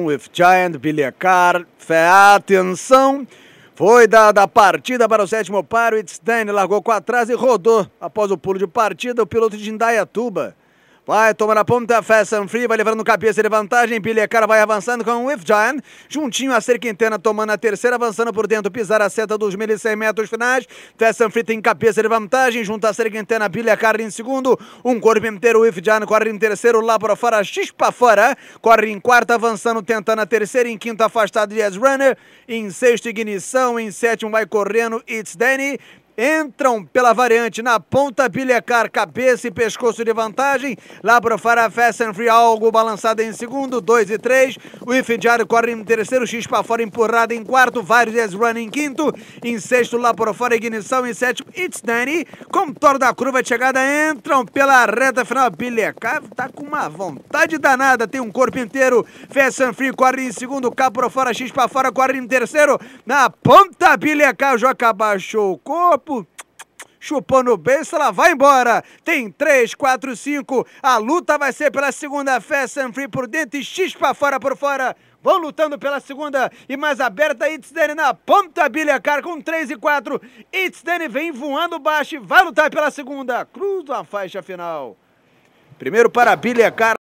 With Giant fé atenção, foi dada a partida para o sétimo paro, It's Dane largou com atrás e rodou. Após o pulo de partida, o piloto de Indaiatuba Vai, tomando a ponta, Fast and Free, vai levando cabeça de vantagem. Pilecar vai avançando com o With Giant. Juntinho a Serquintena tomando a terceira, avançando por dentro, pisar a seta dos 1.100 metros finais. Fast and Free tem cabeça de vantagem, junto a Serquintena, Pilecar em segundo. Um corpo inteiro, With Giant corre em terceiro, lá para fora, X para fora. Corre em quarta, avançando, tentando a terceira. Em quinta, afastado, Yes Runner. Em sexto, Ignição. Em sétimo, vai correndo, It's Danny entram pela variante na ponta, Bilhecar, cabeça e pescoço de vantagem, lá Labrofará, Fast and Free, algo balançado em segundo, 2 e 3, o Ifidiário corre em terceiro, X para fora empurrado em quarto, vários yes run em quinto, em sexto, lá fora Ignição, em sétimo, It's Danny, contorno da curva de chegada, entram pela reta final, Bilhecar tá com uma vontade danada, tem um corpo inteiro, Fast and Free corre em segundo, fora X para fora, corre em terceiro, na ponta, Bilhecar, Joca abaixou o corpo, corpo chupando o beiço, ela vai embora. Tem 3, 4, 5. A luta vai ser pela segunda. Fast and Free por dentro e X pra fora por fora. Vão lutando pela segunda e mais aberta. It's Danny na ponta, Bilha Car com 3 e 4. It's Danny vem voando baixo e vai lutar pela segunda. Cruza a faixa final. Primeiro para Bilha Car.